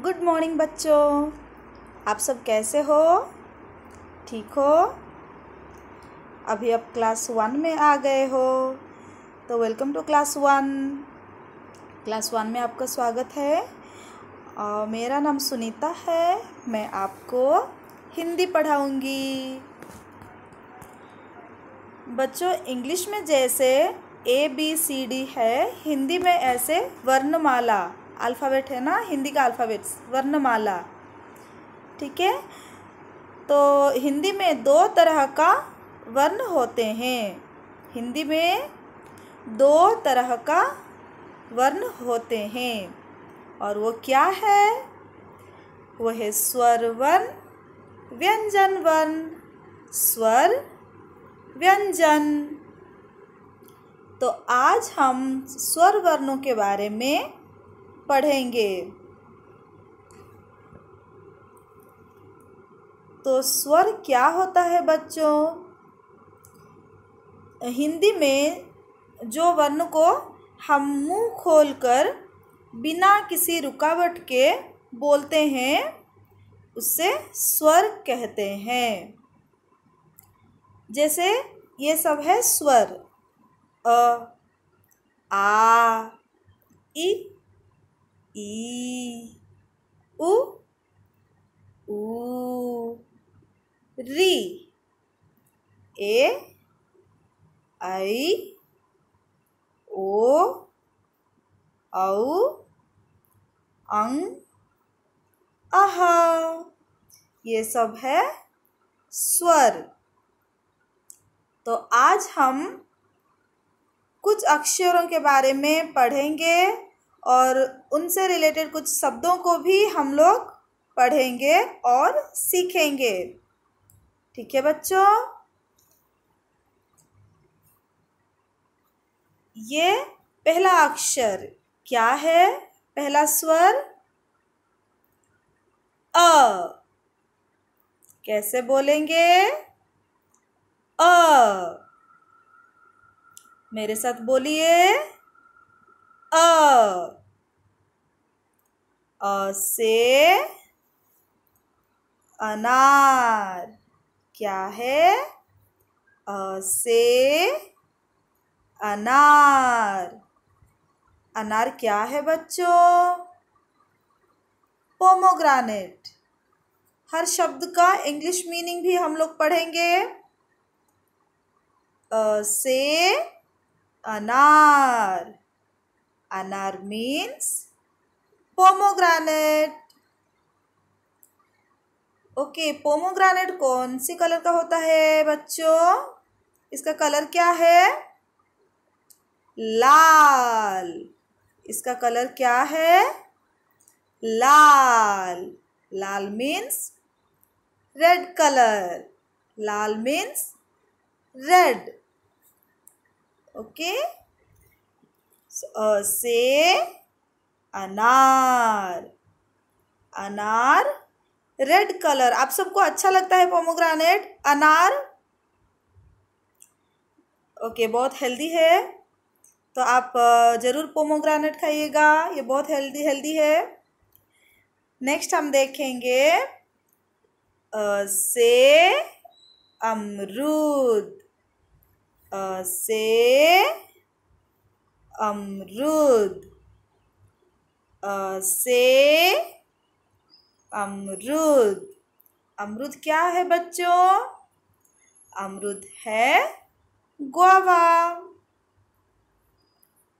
Good morning बच्चों आप सब कैसे हो ठीक हो अभी आप क्लास वन में आ गए हो तो welcome to class one class one में आपका स्वागत है आ, मेरा नाम सुनीता है मैं आपको हिंदी पढ़ाऊंगी बच्चों इंग्लिश में जैसे ए बी सी डी है हिंदी में ऐसे वर्णमाला अल्फ़ाबेट है ना हिंदी का अल्फ़ाबेट्स वर्णमाला ठीक है तो हिंदी में दो तरह का वर्ण होते हैं हिंदी में दो तरह का वर्ण होते हैं और वो क्या है वो है स्वर वर्ण व्यंजन वर्ण स्वर व्यंजन तो आज हम स्वर वर्णों के बारे में पढ़ेंगे तो स्वर क्या होता है बच्चों हिंदी में जो वर्ण को हम मुंह खोलकर बिना किसी रुकावट के बोलते हैं उससे स्वर कहते हैं जैसे ये सब है स्वर अ आ इ ई उ री ए आई ओ औ अंग अह ये सब है स्वर तो आज हम कुछ अक्षरों के बारे में पढ़ेंगे और उनसे रिलेटेड कुछ शब्दों को भी हम लोग पढ़ेंगे और सीखेंगे ठीक है बच्चों ये पहला अक्षर क्या है पहला स्वर अ कैसे बोलेंगे अ मेरे साथ बोलिए अ अ से अनार क्या है अ से अनार अनार क्या है बच्चों पोमोग्रानेट हर शब्द का इंग्लिश मीनिंग भी हम लोग पढ़ेंगे अ से अनार Anar means pomegranate. Okay okay, pomegranate कौन सी कलर का होता है बच्चों इसका कलर क्या है लाल इसका कलर क्या है लाल लाल मीन्स रेड कलर लाल मीन्स रेड ओके okay? से अनार अनार रेड कलर आप सबको अच्छा लगता है पोमोग्रानेट अनार ओके बहुत हेल्दी है तो आप ज़रूर पोमोग्रानेट खाइएगा ये बहुत हेल्दी हेल्दी है नेक्स्ट हम देखेंगे अ से अमरूद अ से अमरुद अ से अमरुद अमरुद क्या है बच्चों अमरुद है गोवा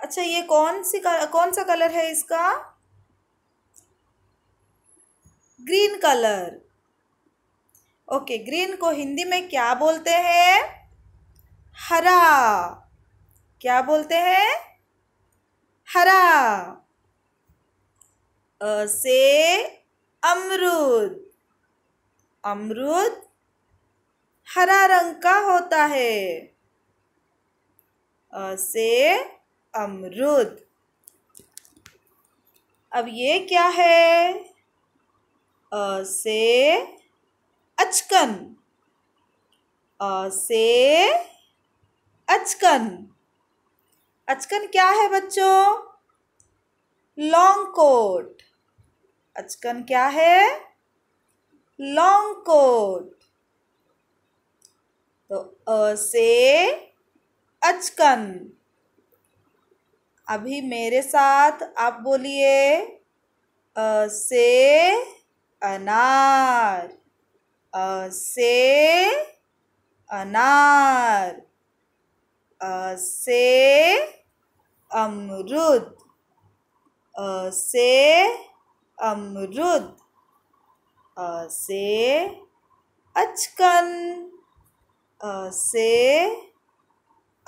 अच्छा ये कौन सी कौन सा कलर है इसका ग्रीन कलर ओके ग्रीन को हिंदी में क्या बोलते हैं हरा क्या बोलते हैं हरा अ से अमरूद अमरूद हरा रंग का होता है अ से अमरूद अब ये क्या है अ से अचकन अ से अचकन अचकन क्या है बच्चों लॉन्ग कोट अचकन क्या है लॉन्ग कोट तो अ से अचकन अभी मेरे साथ आप बोलिए अ से अनार अ से अनार अ से अमरुद अ से अमरुद अ से अचकन अ से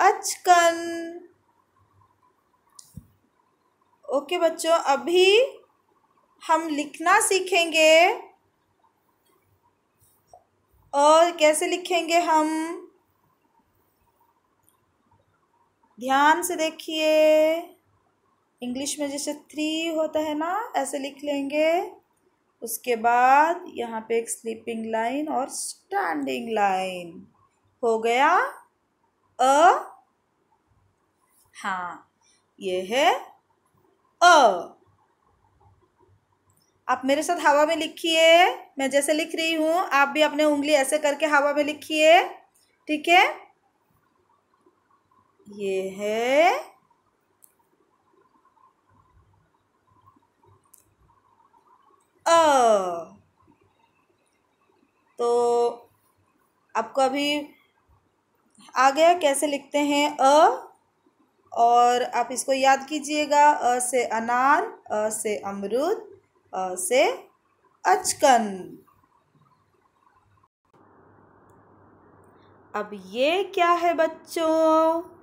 अचकन ओके बच्चों अभी हम लिखना सीखेंगे और कैसे लिखेंगे हम ध्यान से देखिए इंग्लिश में जैसे थ्री होता है ना ऐसे लिख लेंगे उसके बाद यहाँ पे एक स्लीपिंग लाइन और स्टैंडिंग लाइन हो गया अ हाँ ये है अ आप मेरे साथ हवा में लिखिए मैं जैसे लिख रही हूँ आप भी अपने उंगली ऐसे करके हवा में लिखिए ठीक है ये है अ तो आपको अभी आ गया कैसे लिखते हैं अ और आप इसको याद कीजिएगा अ से अनार अ से अमरुद अ से अचकन अब ये क्या है बच्चों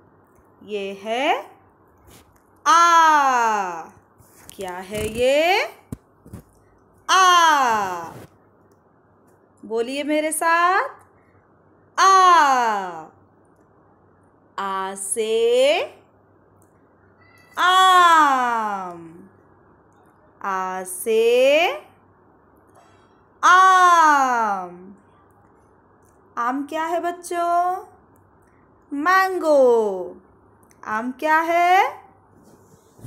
ये है आ क्या है ये आ बोलिए मेरे साथ आ आ से आम आ से आम आम क्या है बच्चों मैंगो आम क्या है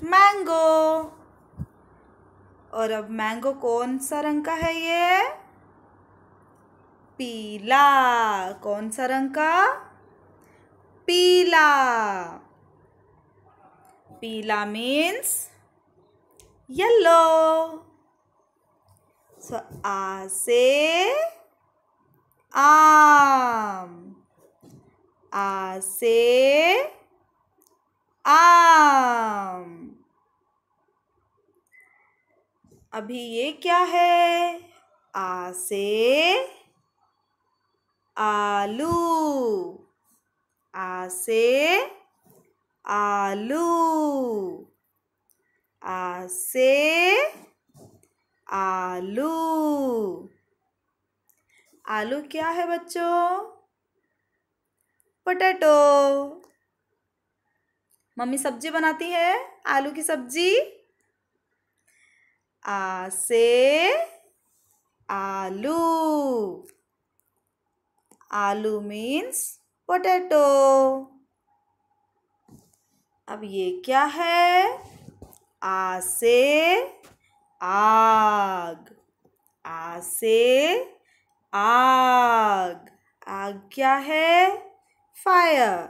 मैंगो और अब मैंगो कौन सा रंग का है ये पीला कौन सा रंग का पीला पीला मीन्स येलो सो आ से आम आ से अभी ये क्या है आ से आलू आ से आलू आ से आलू आलू क्या है बच्चों पोटैटो मम्मी सब्जी बनाती है आलू की सब्जी आ से आलू आलू मीन्स पोटैटो अब ये क्या है आ से आग आ से आग आग क्या है फायर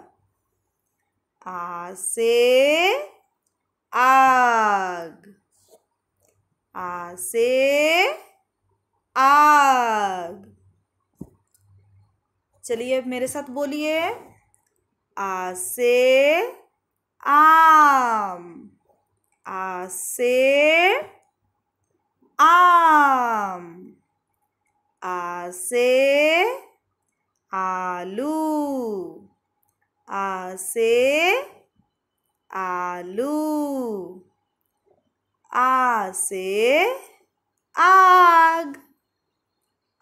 आ से आग आ से आग चलिए मेरे साथ बोलिए आ से आम आ से आम आ से आलू आ से आलू आ से आग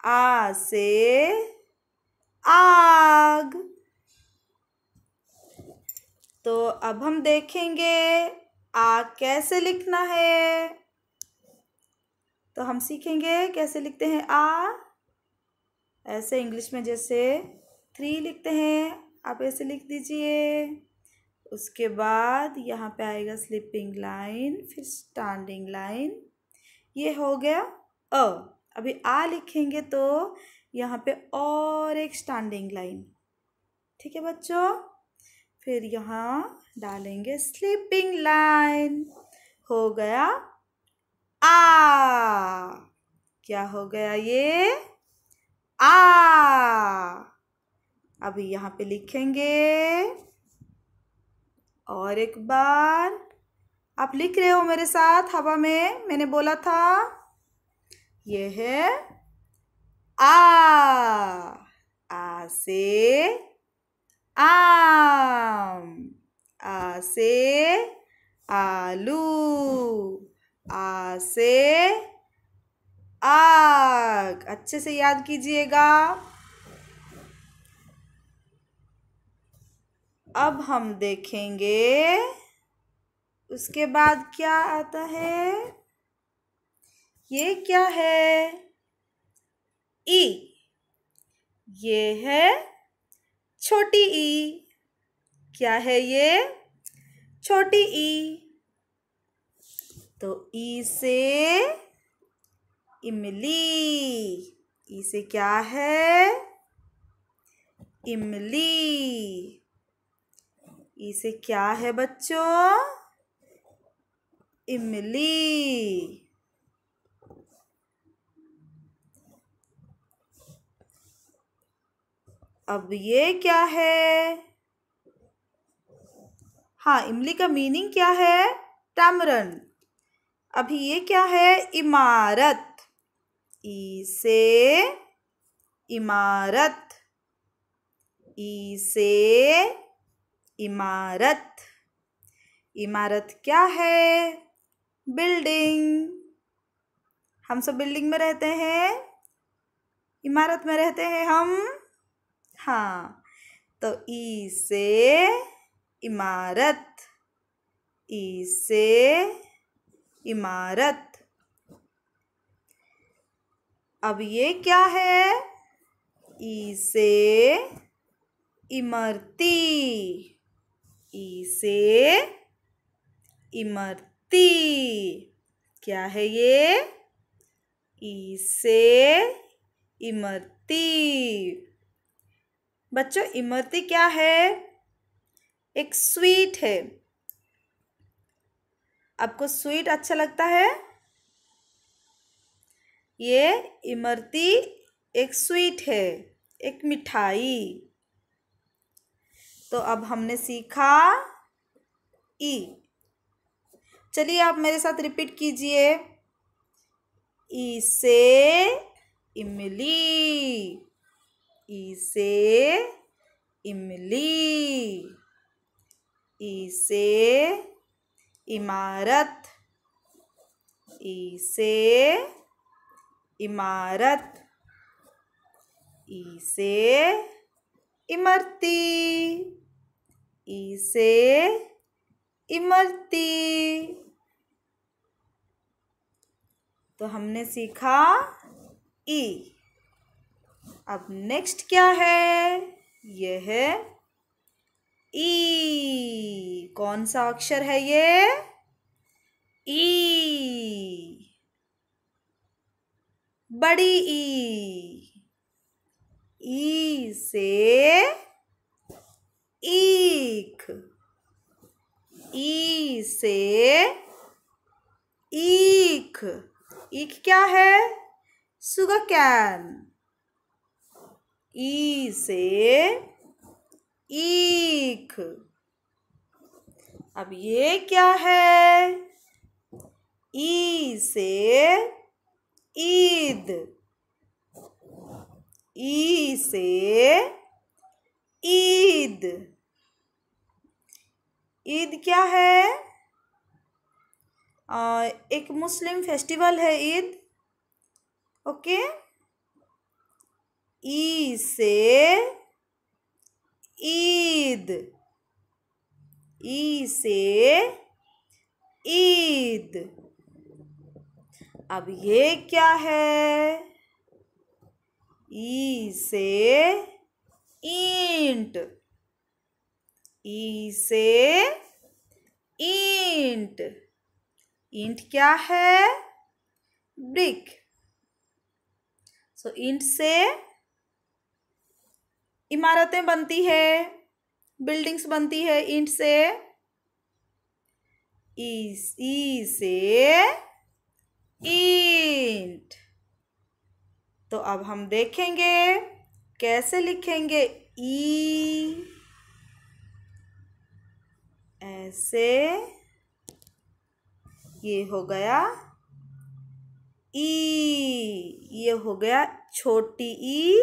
आ से आग तो अब हम देखेंगे आ कैसे लिखना है तो हम सीखेंगे कैसे लिखते हैं आ ऐसे इंग्लिश में जैसे थ्री लिखते हैं आप ऐसे लिख दीजिए उसके बाद यहाँ पे आएगा स्लिपिंग लाइन फिर स्टैंडिंग लाइन ये हो गया अ अभी आ लिखेंगे तो यहाँ पे और एक स्टैंडिंग लाइन ठीक है बच्चों फिर यहाँ डालेंगे स्लिपिंग लाइन हो गया आ क्या हो गया ये आ अभी यहाँ पे लिखेंगे और एक बार आप लिख रहे हो मेरे साथ हवा में मैंने बोला था यह है आ आ से आम आ से आलू आ से आग अच्छे से याद कीजिएगा अब हम देखेंगे उसके बाद क्या आता है ये क्या है ई ये है छोटी ई क्या है ये छोटी ई तो ई से इमली ई से क्या है इमली ई से क्या है बच्चों इमली अब ये क्या है हाँ इमली का मीनिंग क्या है टमरन अभी ये क्या है इमारत ई से इमारत ई से इमारत इमारत क्या है बिल्डिंग हम सब बिल्डिंग में रहते हैं इमारत में रहते हैं हम हाँ तो ई से इमारत ई से इमारत अब ये क्या है ई से इमरती ई से इमरती क्या है ये ई से इमरती बच्चों इमरती क्या है एक स्वीट है आपको स्वीट अच्छा लगता है ये इमरती एक स्वीट है एक मिठाई तो अब हमने सीखा ई चलिए आप मेरे साथ रिपीट कीजिए ई से इमली ई से इमली ई से इमारत ई से इमारत ई से इमरती ई से इमरती तो हमने सीखा ई अब नेक्स्ट क्या है यह है ई कौन सा अक्षर है ये ई बड़ी ई ई से ईख ई से ईख ईख क्या है सुग कैन ई से ईख अब ये क्या है ई से ईद ई से ईद ईद क्या है आ, एक मुस्लिम फेस्टिवल है ईद ओके ई से ईद ई से ईद अब ये क्या है ई से इंट ई e से इंट इंट क्या है ब्रिक सो so, इंट से इमारतें बनती है बिल्डिंग्स बनती है ईंट से ई e, e से इंट तो अब हम देखेंगे कैसे लिखेंगे ई ऐसे ये हो गया ई ये हो गया छोटी ई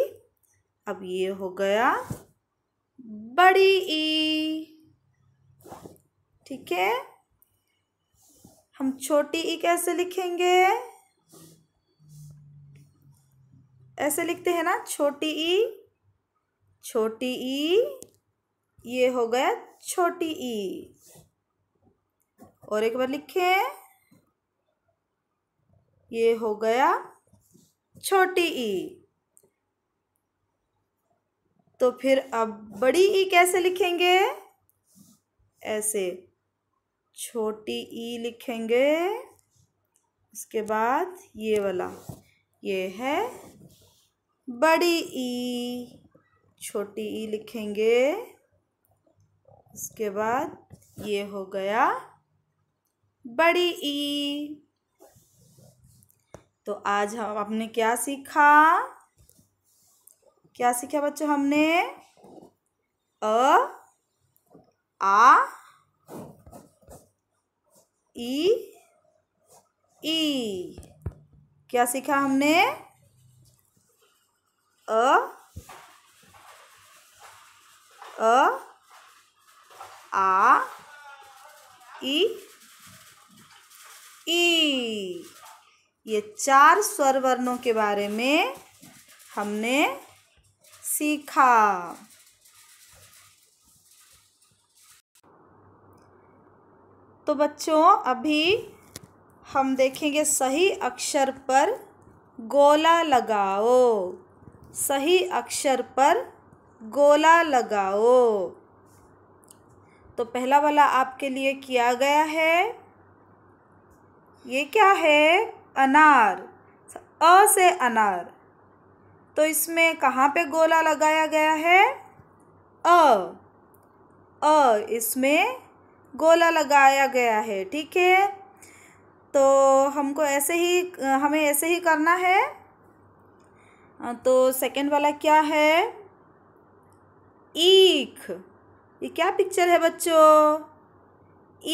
अब ये हो गया बड़ी ई ठीक है हम छोटी ई कैसे लिखेंगे ऐसे लिखते हैं ना छोटी ई छोटी ई ये हो गया छोटी ई और एक बार लिखे ये हो गया छोटी ई तो फिर अब बड़ी ई कैसे लिखेंगे ऐसे छोटी ई लिखेंगे उसके बाद ये वाला ये है बड़ी ई छोटी ई लिखेंगे उसके बाद ये हो गया बड़ी ई तो आज हम आपने क्या सीखा क्या सीखा बच्चों हमने अ आ ई ई क्या सीखा हमने a a a e ई ये चार स्वर वर्णों के बारे में हमने सीखा तो बच्चों अभी हम देखेंगे सही अक्षर पर गोला लगाओ सही अक्षर पर गोला लगाओ तो पहला वाला आपके लिए किया गया है ये क्या है अनार अ से अनार तो इसमें कहाँ पे गोला लगाया गया है अ अ इसमें गोला लगाया गया है ठीक है तो हमको ऐसे ही हमें ऐसे ही करना है हाँ, तो सेकंड वाला क्या है ईख ये क्या पिक्चर है बच्चों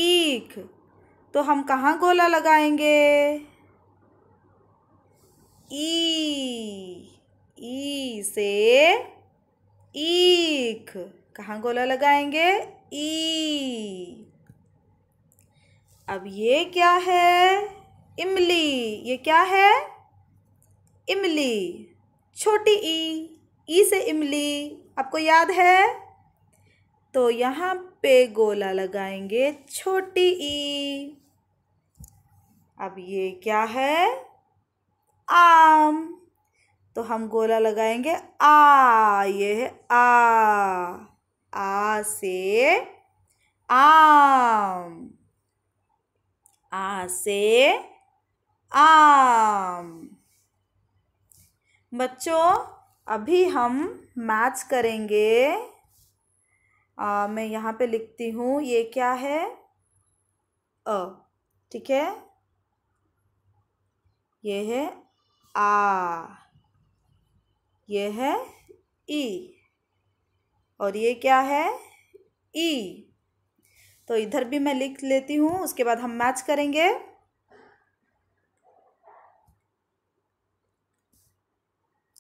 ईख तो हम कहाँ गोला लगाएंगे ई ई से ईख कहाँ गोला लगाएंगे ई अब ये क्या है इमली ये क्या है इमली छोटी ई ई से इमली आपको याद है तो यहाँ पे गोला लगाएंगे छोटी ई अब ये क्या है आम तो हम गोला लगाएंगे आ ये है आ आ से आम आ से आम बच्चों अभी हम मैच करेंगे आ, मैं यहाँ पे लिखती हूँ ये क्या है अ ठीक है ये है आ ये है ई और ये क्या है ई तो इधर भी मैं लिख लेती हूँ उसके बाद हम मैच करेंगे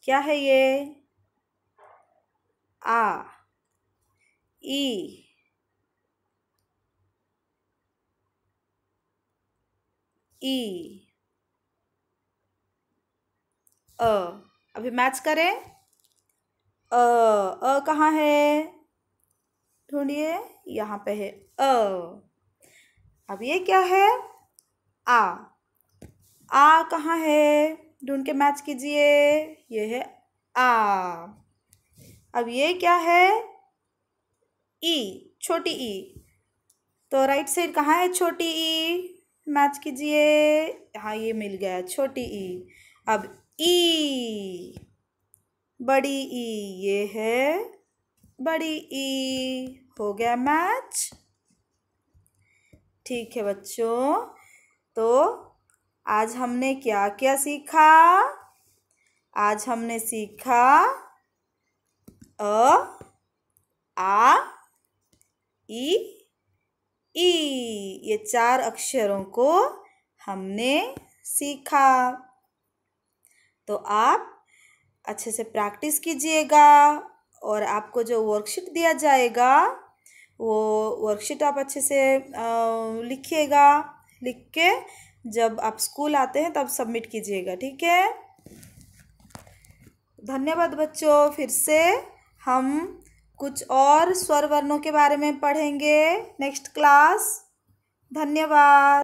क्या है ये आ ई ई अ अभी मैच करें अ अ कहाँ है ढूंढिए यहाँ पे है अ अब ये क्या है आ आ कहाँ है ढूंढ के मैच कीजिए ये है आ अब ये क्या है ई छोटी ई तो राइट साइड कहाँ है छोटी ई मैच कीजिए हाँ ये मिल गया छोटी ई अब ई बड़ी ई ये है बड़ी ई हो गया मैच ठीक है बच्चों तो आज हमने क्या क्या सीखा आज हमने सीखा अ आ ई ई ये चार अक्षरों को हमने सीखा तो आप अच्छे से प्रैक्टिस कीजिएगा और आपको जो वर्कशीट दिया जाएगा वो वर्कशीट आप अच्छे से लिखिएगा लिख के जब आप स्कूल आते हैं तब सबमिट कीजिएगा ठीक है धन्यवाद बच्चों फिर से हम कुछ और स्वर वर्णों के बारे में पढ़ेंगे नेक्स्ट क्लास धन्यवाद